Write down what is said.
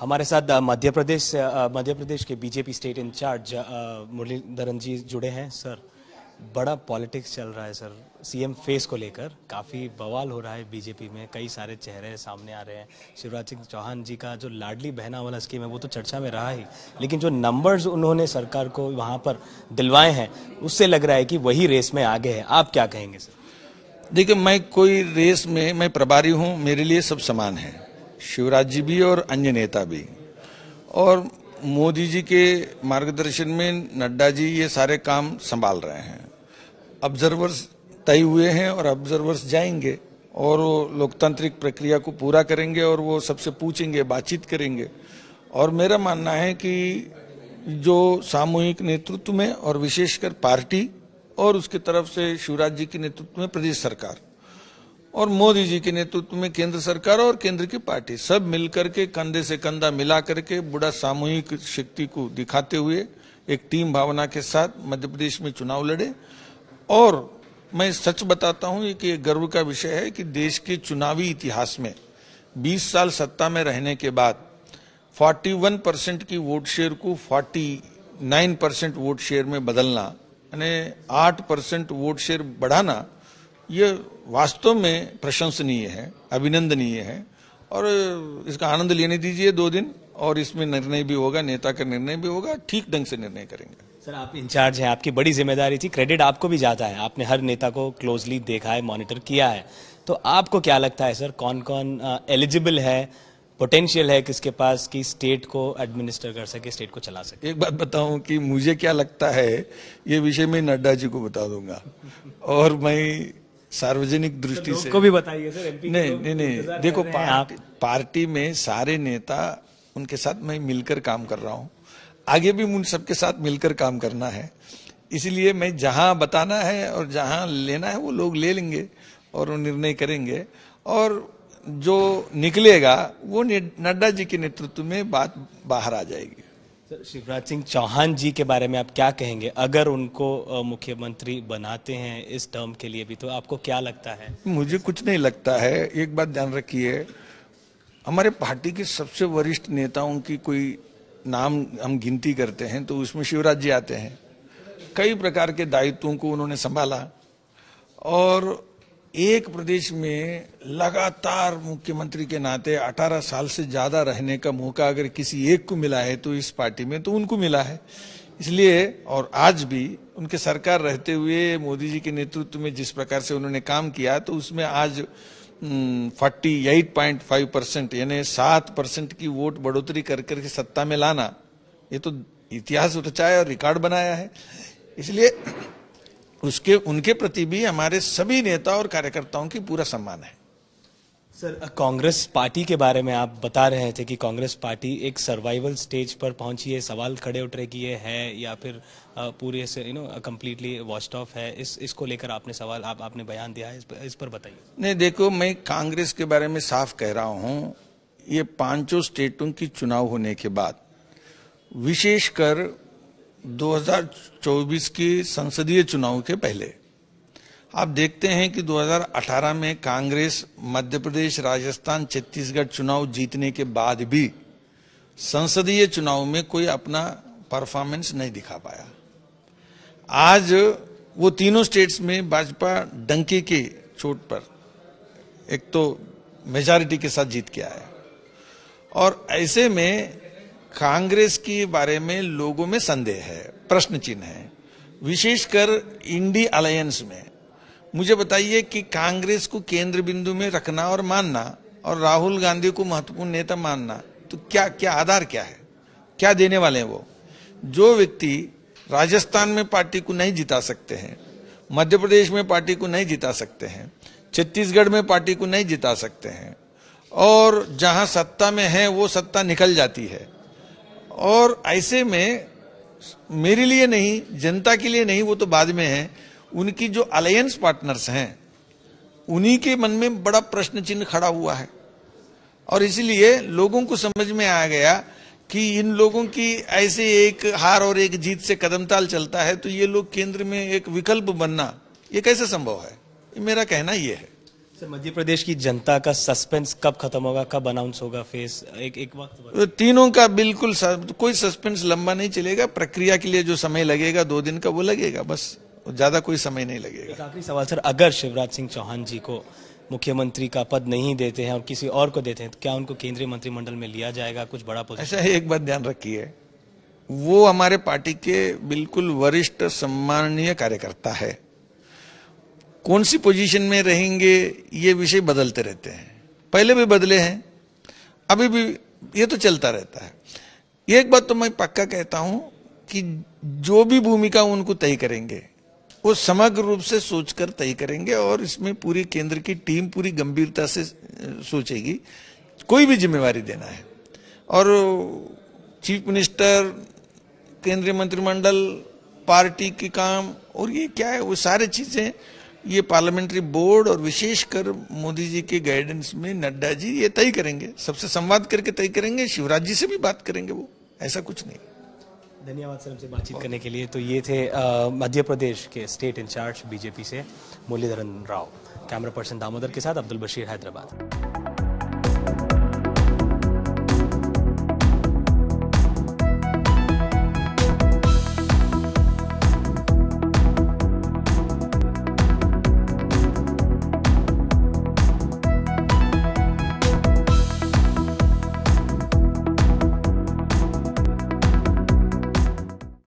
हमारे साथ मध्य प्रदेश मध्य प्रदेश के BJP state incharge Muralidharan ji जुड़े हैं सर बड़ा पॉलिटिक्स चल रहा है सर सीएम फेस को लेकर काफ़ी बवाल हो रहा है बीजेपी में कई सारे चेहरे सामने आ रहे हैं शिवराज सिंह चौहान जी का जो लाडली बहना वाला स्कीम है वो तो चर्चा में रहा ही लेकिन जो नंबर्स उन्होंने सरकार को वहाँ पर दिलवाए हैं उससे लग रहा है कि वही रेस में आगे है आप क्या कहेंगे सर देखिए मैं कोई रेस में मैं प्रभारी हूँ मेरे लिए सब समान है शिवराज जी भी और अन्य नेता भी और मोदी जी के मार्गदर्शन में नड्डा जी ये सारे काम संभाल रहे हैं ऑब्जर्वर्स तय हुए हैं और ऑब्जर्वर्स जाएंगे और वो लोकतांत्रिक प्रक्रिया को पूरा करेंगे और वो सबसे पूछेंगे बातचीत करेंगे और मेरा मानना है कि जो सामूहिक नेतृत्व में और विशेषकर पार्टी और उसकी तरफ से शिवराज जी के नेतृत्व में प्रदेश सरकार और मोदी जी के नेतृत्व में केंद्र सरकार और केंद्र की पार्टी सब मिलकर के कंधे से कंधा मिला करके बुरा सामूहिक शक्ति को दिखाते हुए एक टीम भावना के साथ मध्य प्रदेश में चुनाव लड़े और मैं सच बताता हूं कि ये गर्व का विषय है कि देश के चुनावी इतिहास में 20 साल सत्ता में रहने के बाद 41 परसेंट की वोट शेयर को 49 परसेंट वोट शेयर में बदलना यानी 8 परसेंट वोट शेयर बढ़ाना ये वास्तव में प्रशंसनीय है अभिनंदनीय है और इसका आनंद लेने दीजिए दो दिन और इसमें निर्णय भी होगा नेता का निर्णय भी होगा ठीक ढंग से निर्णय करेंगे सर आप इंचार्ज हैं आपकी बड़ी जिम्मेदारी थी क्रेडिट आपको भी जाता है आपने हर नेता को क्लोजली देखा है मॉनिटर किया है तो आपको क्या लगता है सर कौन कौन एलिजिबल है पोटेंशियल है किसके पास कि स्टेट को एडमिनिस्टर कर सके स्टेट को चला सके एक बात बताऊं कि मुझे क्या लगता है ये विषय मैं नड्डा जी को बता दूंगा और मैं सार्वजनिक तो दृष्टि से को भी बताइए सर एमपी नहीं नहीं नहीं देखो पार्टी, पार्टी में सारे नेता उनके साथ मैं मिलकर काम कर रहा हूँ आगे भी उन सबके साथ मिलकर काम करना है इसलिए मैं जहाँ बताना है और जहाँ लेना है वो लोग ले लेंगे और वो निर्णय करेंगे और जो निकलेगा वो नड्डा जी के नेतृत्व में बात बाहर आ जाएगी सर शिवराज सिंह चौहान जी के बारे में आप क्या कहेंगे अगर उनको मुख्यमंत्री बनाते हैं इस टर्म के लिए भी तो आपको क्या लगता है मुझे कुछ नहीं लगता है एक बात ध्यान रखिए हमारे पार्टी के सबसे वरिष्ठ नेताओं की कोई नाम हम गिनती करते हैं तो उसमें शिवराज जी आते हैं कई प्रकार के दायित्वों को उन्होंने संभाला और एक प्रदेश में लगातार मुख्यमंत्री के नाते 18 साल से ज़्यादा रहने का मौका अगर किसी एक को मिला है तो इस पार्टी में तो उनको मिला है इसलिए और आज भी उनके सरकार रहते हुए मोदी जी के नेतृत्व में जिस प्रकार से उन्होंने काम किया तो उसमें आज 48.5 हम्म, परसेंट यानी सात परसेंट की वोट बढ़ोतरी कर करके सत्ता में लाना ये तो इतिहास रचाया और रिकॉर्ड बनाया है इसलिए उसके उनके प्रति भी हमारे सभी नेता और कार्यकर्ताओं की पूरा सम्मान है सर कांग्रेस पार्टी के बारे में आप बता रहे थे कि कांग्रेस पार्टी एक सर्वाइवल स्टेज पर पहुंची है सवाल खड़े उठ रहे कि ये है या फिर पूरे से you know completely waste of है इस इसको लेकर आपने सवाल आप आपने बयान दिया है इस पर, इस पर बताइए नहीं देखो मैं कांग्रेस के बारे में साफ कह रहा हूँ ये पांचों स्टेटों की चुनाव होने के बाद विशेषकर 2024 की संसदीय चुनाव के पहले आप देखते हैं कि 2018 में कांग्रेस मध्य प्रदेश राजस्थान छत्तीसगढ़ चुनाव जीतने के बाद भी संसदीय चुनाव में कोई अपना परफॉर्मेंस नहीं दिखा पाया आज वो तीनों स्टेट्स में भाजपा डंके के चोट पर एक तो मेजॉरिटी के साथ जीत के आया और ऐसे में कांग्रेस के बारे में लोगों में संदेह है प्रश्न चिन्ह है विशेषकर इंडी अलायंस में मुझे बताइए कि कांग्रेस को केंद्र बिंदु में रखना और मानना और राहुल गांधी को महत्वपूर्ण नेता मानना तो क्या क्या आधार क्या है क्या देने वाले हैं वो जो व्यक्ति राजस्थान में पार्टी को नहीं जिता सकते हैं मध्य प्रदेश में पार्टी को नहीं जिता सकते हैं छत्तीसगढ़ में पार्टी को नहीं जिता सकते हैं और जहां सत्ता में है वो सत्ता निकल जाती है और ऐसे में मेरे लिए नहीं जनता के लिए नहीं वो तो बाद में है उनकी जो अलायंस पार्टनर्स हैं उन्हीं के मन में बड़ा प्रश्न चिन्ह खड़ा हुआ है और इसलिए लोगों को समझ में आ गया कि इन लोगों की ऐसे एक हार और एक जीत से कदमताल चलता है तो ये लोग केंद्र में एक विकल्प बनना ये कैसे संभव है मेरा कहना ये है मध्य प्रदेश की जनता का सस्पेंस कब खत्म होगा कब अनाउंस होगा फेस एक एक वक्त तो तीनों का बिल्कुल कोई सस्पेंस लंबा नहीं चलेगा प्रक्रिया के लिए जो समय लगेगा दो दिन का वो लगेगा बस ज्यादा कोई समय नहीं लगेगा आखिरी सवाल सर अगर शिवराज सिंह चौहान जी को मुख्यमंत्री का पद नहीं देते हैं और किसी और को देते हैं तो क्या उनको केंद्रीय मंत्रिमंडल में लिया जाएगा कुछ बड़ा पोजीशन ऐसा अच्छा, एक बात ध्यान रखिए वो हमारे पार्टी के बिल्कुल वरिष्ठ सम्माननीय कार्यकर्ता है कौन सी पोजीशन में रहेंगे ये विषय बदलते रहते हैं पहले भी बदले हैं अभी भी ये तो चलता रहता है एक बात तो मैं पक्का कहता हूं कि जो भी भूमिका उनको तय करेंगे वो समग्र रूप से सोचकर तय करेंगे और इसमें पूरी केंद्र की टीम पूरी गंभीरता से सोचेगी कोई भी जिम्मेवारी देना है और चीफ मिनिस्टर केंद्रीय मंत्रिमंडल पार्टी के काम और ये क्या है वो सारी चीजें ये पार्लियामेंट्री बोर्ड और विशेषकर मोदी जी के गाइडेंस में नड्डा जी ये तय करेंगे सबसे संवाद करके तय करेंगे शिवराज जी से भी बात करेंगे वो ऐसा कुछ नहीं धन्यवाद सर हमसे बातचीत करने के लिए तो ये थे मध्य प्रदेश के स्टेट इंचार्ज बीजेपी से मुरलीधरन राव कैमरा पर्सन दामोदर के साथ अब्दुल बशीर हैदराबाद